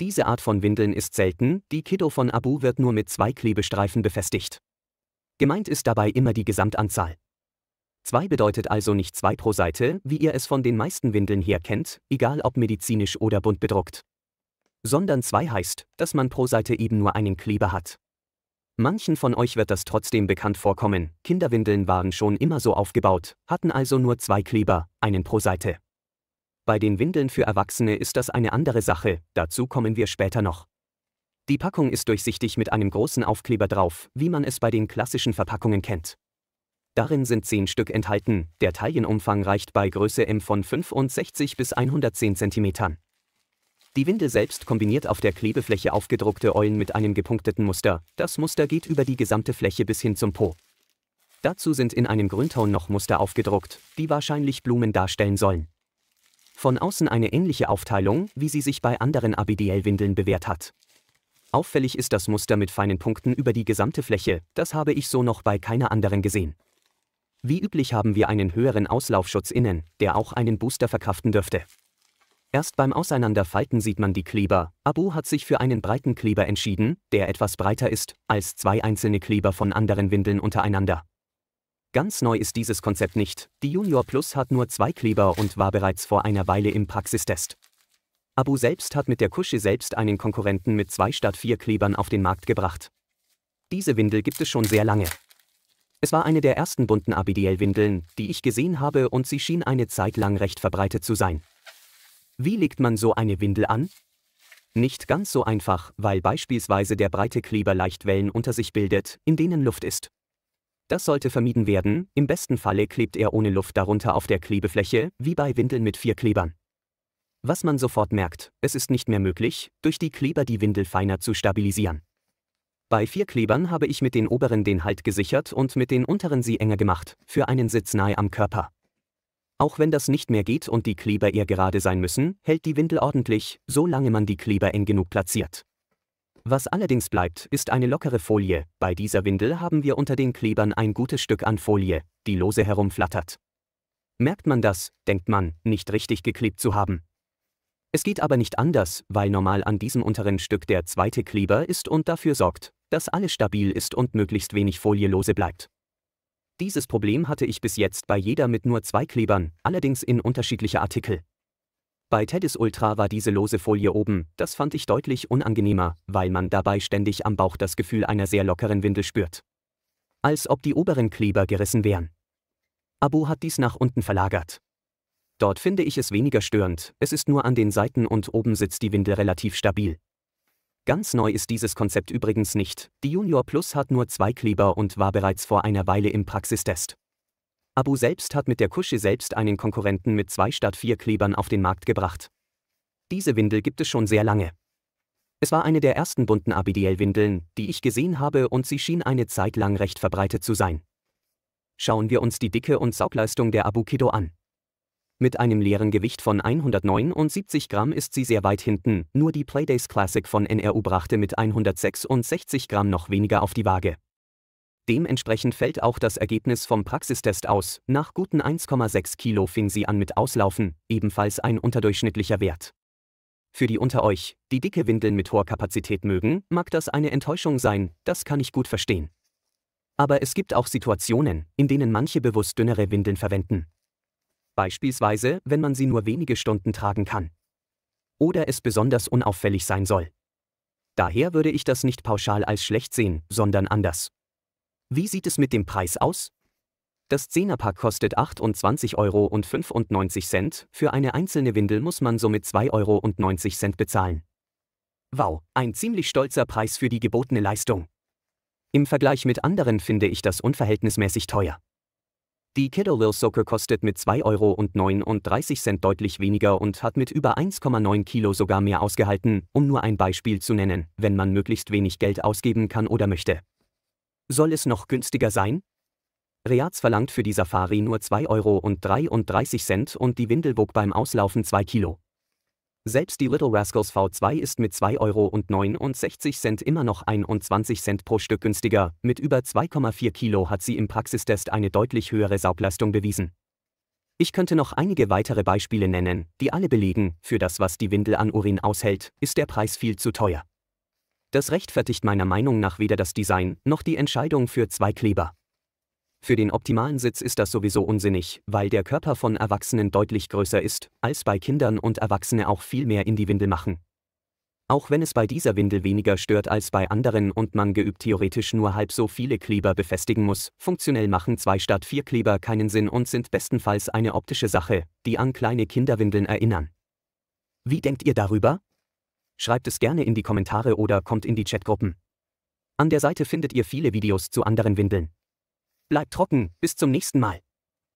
Diese Art von Windeln ist selten, die Kiddo von Abu wird nur mit zwei Klebestreifen befestigt. Gemeint ist dabei immer die Gesamtanzahl. Zwei bedeutet also nicht zwei pro Seite, wie ihr es von den meisten Windeln her kennt, egal ob medizinisch oder bunt bedruckt. Sondern zwei heißt, dass man pro Seite eben nur einen Kleber hat. Manchen von euch wird das trotzdem bekannt vorkommen, Kinderwindeln waren schon immer so aufgebaut, hatten also nur zwei Kleber, einen pro Seite. Bei den Windeln für Erwachsene ist das eine andere Sache, dazu kommen wir später noch. Die Packung ist durchsichtig mit einem großen Aufkleber drauf, wie man es bei den klassischen Verpackungen kennt. Darin sind 10 Stück enthalten, der Taillenumfang reicht bei Größe M von 65 bis 110 cm. Die Windel selbst kombiniert auf der Klebefläche aufgedruckte Eulen mit einem gepunkteten Muster, das Muster geht über die gesamte Fläche bis hin zum Po. Dazu sind in einem Grünton noch Muster aufgedruckt, die wahrscheinlich Blumen darstellen sollen. Von außen eine ähnliche Aufteilung, wie sie sich bei anderen Abidiel-Windeln bewährt hat. Auffällig ist das Muster mit feinen Punkten über die gesamte Fläche, das habe ich so noch bei keiner anderen gesehen. Wie üblich haben wir einen höheren Auslaufschutz innen, der auch einen Booster verkraften dürfte. Erst beim Auseinanderfalten sieht man die Kleber. Abu hat sich für einen breiten Kleber entschieden, der etwas breiter ist als zwei einzelne Kleber von anderen Windeln untereinander. Ganz neu ist dieses Konzept nicht, die Junior Plus hat nur zwei Kleber und war bereits vor einer Weile im Praxistest. Abu selbst hat mit der Kusche selbst einen Konkurrenten mit zwei statt vier Klebern auf den Markt gebracht. Diese Windel gibt es schon sehr lange. Es war eine der ersten bunten Abidiel-Windeln, die ich gesehen habe und sie schien eine Zeit lang recht verbreitet zu sein. Wie legt man so eine Windel an? Nicht ganz so einfach, weil beispielsweise der breite Kleber leicht Wellen unter sich bildet, in denen Luft ist. Das sollte vermieden werden, im besten Falle klebt er ohne Luft darunter auf der Klebefläche, wie bei Windeln mit vier Klebern. Was man sofort merkt, es ist nicht mehr möglich, durch die Kleber die Windel feiner zu stabilisieren. Bei vier Klebern habe ich mit den oberen den Halt gesichert und mit den unteren sie enger gemacht, für einen Sitz nahe am Körper. Auch wenn das nicht mehr geht und die Kleber eher gerade sein müssen, hält die Windel ordentlich, solange man die Kleber eng genug platziert. Was allerdings bleibt, ist eine lockere Folie. Bei dieser Windel haben wir unter den Klebern ein gutes Stück an Folie, die lose herumflattert. Merkt man das, denkt man, nicht richtig geklebt zu haben. Es geht aber nicht anders, weil normal an diesem unteren Stück der zweite Kleber ist und dafür sorgt, dass alles stabil ist und möglichst wenig Folie lose bleibt. Dieses Problem hatte ich bis jetzt bei jeder mit nur zwei Klebern, allerdings in unterschiedlicher Artikel. Bei Teddys Ultra war diese lose Folie oben, das fand ich deutlich unangenehmer, weil man dabei ständig am Bauch das Gefühl einer sehr lockeren Windel spürt. Als ob die oberen Kleber gerissen wären. Abu hat dies nach unten verlagert. Dort finde ich es weniger störend, es ist nur an den Seiten und oben sitzt die Windel relativ stabil. Ganz neu ist dieses Konzept übrigens nicht, die Junior Plus hat nur zwei Kleber und war bereits vor einer Weile im Praxistest. Abu selbst hat mit der Kusche selbst einen Konkurrenten mit zwei statt vier Klebern auf den Markt gebracht. Diese Windel gibt es schon sehr lange. Es war eine der ersten bunten Abidiel-Windeln, die ich gesehen habe und sie schien eine Zeit lang recht verbreitet zu sein. Schauen wir uns die Dicke und Saugleistung der Abu Kido an. Mit einem leeren Gewicht von 179 Gramm ist sie sehr weit hinten, nur die Playdays Classic von NRU brachte mit 166 Gramm noch weniger auf die Waage. Dementsprechend fällt auch das Ergebnis vom Praxistest aus. Nach guten 1,6 Kilo fing sie an mit Auslaufen, ebenfalls ein unterdurchschnittlicher Wert. Für die unter euch, die dicke Windeln mit hoher Kapazität mögen, mag das eine Enttäuschung sein, das kann ich gut verstehen. Aber es gibt auch Situationen, in denen manche bewusst dünnere Windeln verwenden. Beispielsweise, wenn man sie nur wenige Stunden tragen kann. Oder es besonders unauffällig sein soll. Daher würde ich das nicht pauschal als schlecht sehen, sondern anders. Wie sieht es mit dem Preis aus? Das 10er-Pack kostet 28,95 Euro, für eine einzelne Windel muss man somit 2,90 Euro bezahlen. Wow, ein ziemlich stolzer Preis für die gebotene Leistung. Im Vergleich mit anderen finde ich das unverhältnismäßig teuer. Die Kettleville-Socke kostet mit 2,39 Euro deutlich weniger und hat mit über 1,9 Kilo sogar mehr ausgehalten, um nur ein Beispiel zu nennen, wenn man möglichst wenig Geld ausgeben kann oder möchte. Soll es noch günstiger sein? Reaz verlangt für die Safari nur 2,33 Euro und die Windel wog beim Auslaufen 2 Kilo. Selbst die Little Rascals V2 ist mit 2,69 Euro immer noch 21 Cent pro Stück günstiger, mit über 2,4 Kilo hat sie im Praxistest eine deutlich höhere Saugleistung bewiesen. Ich könnte noch einige weitere Beispiele nennen, die alle belegen, für das, was die Windel an Urin aushält, ist der Preis viel zu teuer. Das rechtfertigt meiner Meinung nach weder das Design noch die Entscheidung für zwei Kleber. Für den optimalen Sitz ist das sowieso unsinnig, weil der Körper von Erwachsenen deutlich größer ist, als bei Kindern und Erwachsene auch viel mehr in die Windel machen. Auch wenn es bei dieser Windel weniger stört als bei anderen und man geübt theoretisch nur halb so viele Kleber befestigen muss, funktionell machen zwei statt vier Kleber keinen Sinn und sind bestenfalls eine optische Sache, die an kleine Kinderwindeln erinnern. Wie denkt ihr darüber? schreibt es gerne in die Kommentare oder kommt in die Chatgruppen. An der Seite findet ihr viele Videos zu anderen Windeln. Bleibt trocken, bis zum nächsten Mal.